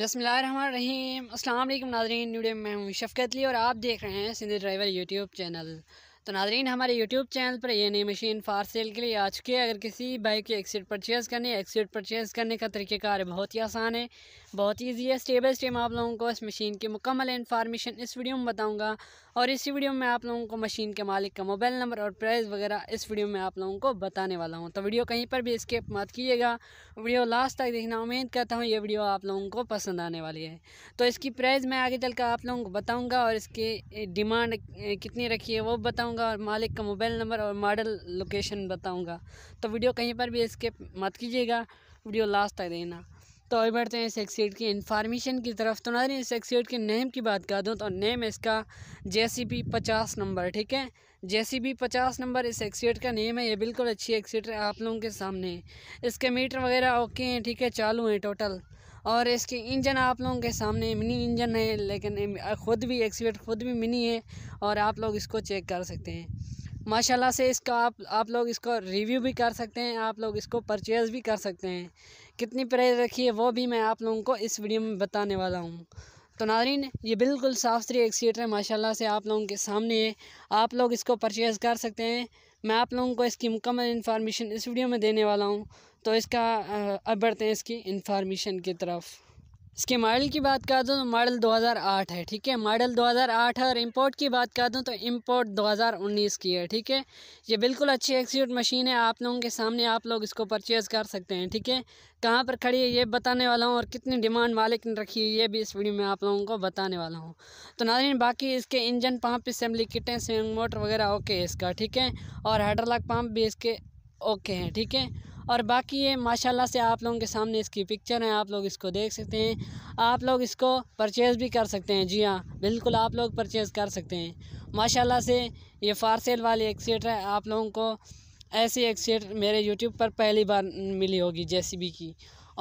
बसमिल नाजरीन न्यूडे मैं हूँ शफकत ली और आप देख रहे हैं सिंध ड्राइवर यूट्यूब चैनल तो नाजरीन हमारे यूट्यूब चैनल पर ये नई मशीन फार सेल के लिए आ चुकी है अगर किसी बाइक की एक्सीट परचेज़ करनी है एक्सीट परचेज़ करने का तरीक़ेकार बहुत ही आसान है बहुत ईजी है स्टेप बाई स्टेप आप लोगों को इस मशीन की मुकम्मल इन्फॉर्मेशन इस वीडियो में बताऊँगा और इसी वीडियो में आप लोगों को मशीन के मालिक का मोबाइल नंबर और प्राइस वगैरह इस वीडियो में आप लोगों को बताने वाला हूँ तो वीडियो कहीं पर भी स्केप मत कीजिएगा वीडियो लास्ट तक देखना उम्मीद करता हूँ ये वीडियो आप लोगों को पसंद आने वाली है तो इसकी प्राइस मैं आगे चल आप लोगों को बताऊँगा और इसकी डिमांड कितनी रखी है वो बताऊँगा बताऊंगा और मालिक का मोबाइल नंबर और मॉडल लोकेशन बताऊंगा तो वीडियो कहीं पर भी स्किप मत कीजिएगा वीडियो लास्ट तक देना तो अभी बढ़ते हैं सेक्स सीट की इन्फॉर्मेशन की तरफ तो नारे सेक्स सीट के नेम की बात कर दूँ तो नेम है इसका जे सी बी पचास नंबर ठीक है जे सी बी पचास नंबर इस एक्सीट का नेम है ये बिल्कुल अच्छी एक्सीट है आप लोगों के सामने इसके मीटर वगैरह ओके हैं ठीक है चालू हैं टोटल और इसके इंजन आप लोगों के सामने मिनी इंजन है लेकिन ख़ुद भी एक्सीवेट ख़ुद भी मिनी है और आप लोग इसको चेक कर सकते हैं माशाला से इसका आप आप लोग इसको रिव्यू भी कर सकते हैं आप लोग इसको परचेज़ भी कर सकते हैं कितनी प्राइस रखी है वो भी मैं आप लोगों को इस वीडियो में बताने वाला हूँ तो नाजरीन ये बिल्कुल साफ सुथरी एक्सीटर है माशाला से आप लोगों के सामने है आप लोग इसको परचेज़ कर सकते हैं मैं आप लोगों को इसकी मुकम्मल इन्फॉर्मेशन इस वीडियो में देने वाला हूँ तो इसका अब बढ़ते हैं इसकी इन्फॉर्मेशन की तरफ इसके मॉडल की बात कर दूँ तो मॉडल 2008 है ठीक है मॉडल 2008 है और इंपोर्ट की बात कर दूँ तो इंपोर्ट 2019 की है ठीक है ये बिल्कुल अच्छी एक्सीट मशीन है आप लोगों के सामने आप लोग इसको परचेज़ कर सकते हैं ठीक है कहाँ पर खड़ी है ये बताने वाला हूँ और कितनी डिमांड मालिक ने रखी है ये भी इस वीडियो में आप लोगों को बताने वाला हूँ तो नाजरीन बाकी इसके इंजन पम्प असम्बली किटें स्विंग मोटर वगैरह ओके इसका ठीक है और हाइड्रोलॉक पम्प भी इसके ओके हैं ठीक है और बाकी ये माशाल्लाह से आप लोगों के सामने इसकी पिक्चर है आप लोग इसको देख सकते हैं आप लोग इसको परचेज़ भी कर सकते हैं जी हाँ बिल्कुल आप लोग परचेज़ कर सकते हैं माशाल्लाह से ये फारसेल वाली एक है आप लोगों को ऐसी एक मेरे यूट्यूब पर पहली बार मिली होगी जे की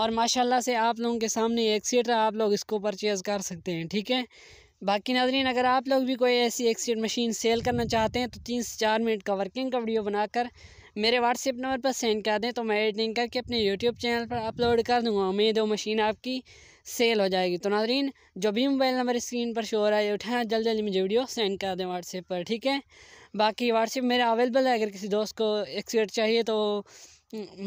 और माशाल्लाह से आप लोगों के सामने एक सेट है आप लोग इसको परचेज़ कर सकते हैं ठीक है बाकी नाजरीन अगर आप लोग भी कोई ऐसी एक्सीट मशीन सेल करना चाहते हैं तो तीन से चार मिनट का वर्किंग का वीडियो बनाकर मेरे व्हाट्सएप नंबर पर सेंड कर दें तो मैं एडिटिंग करके अपने यूट्यूब चैनल पर अपलोड कर दूँगा उम्मीद हो मशीन आपकी सेल हो जाएगी तो नाजरीन जो भी मोबाइल नंबर स्क्रीन पर शो रहा है उठाएँ जल्दी जल्दी मुझे वीडियो सेंड कर दें व्हाट्सएप पर ठीक है बाकी व्हाट्सएप मेरा अवेलेबल है अगर किसी दोस्त को एक्सीट चाहिए तो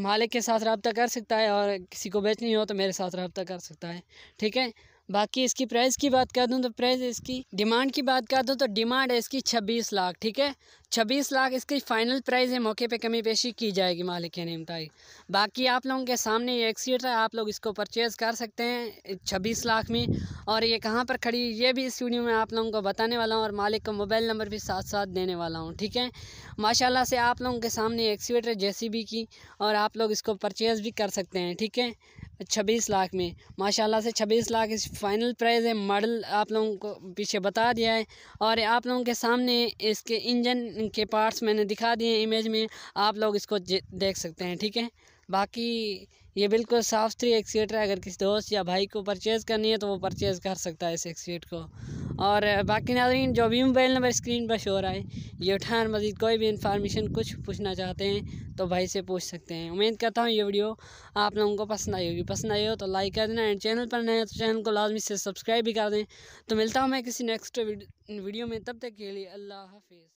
मालिक के साथ रबता कर सकता है और किसी को बेचनी हो तो मेरे साथ रबता कर सकता है ठीक है बाकी इसकी प्राइस की बात कर दूँ तो प्राइस इसकी डिमांड की बात कर दूँ तो डिमांड है इसकी छब्बीस लाख ठीक है छब्बीस लाख इसकी फ़ाइनल प्राइस है मौके पे कमी पेशी की जाएगी मालिक के निमताई बाकी आप लोगों के सामने ये एक्सीट है आप लोग इसको परचेज़ कर सकते हैं छब्बीस लाख में और ये कहाँ पर खड़ी ये भी इस वीडियो में आप लोगों को बताने वाला हूँ और मालिक का मोबाइल नंबर भी साथ साथ देने वाला हूँ ठीक है माशाला से आप लोगों के सामने एक्सीट है जे की और आप लोग इसको परचेज़ भी कर सकते हैं ठीक है छब्बीस लाख में माशाल्लाह से छब्बीस लाख इस फाइनल प्राइज़ है मॉडल आप लोगों को पीछे बता दिया है और आप लोगों के सामने इसके इंजन के पार्ट्स मैंने दिखा दिए हैं इमेज में आप लोग इसको देख सकते हैं ठीक है बाकी ये बिल्कुल साफ सुथरी एक्सीटर है अगर किसी दोस्त या भाई को परचेज़ करनी है तो वो परचेज़ कर सकता है इस एक्सीट को और बाकी नाजरीन जो भी मोबाइल नंबर स्क्रीन पर शोर आए ये उठान मज़ीद कोई भी इंफॉर्मेशन कुछ पूछना चाहते हैं तो भाई से पूछ सकते हैं उम्मीद करता हूँ ये वीडियो आप लोगों को पसंद आई होगी पसंद आई हो तो लाइक कर देना एंड चैनल पर नए तो चैनल को लाजमी से सब्सक्राइब भी कर दें तो मिलता हूँ मैं किसी नेक्स्ट वीडियो में तब तक के लिए अल्लाह हाफिज़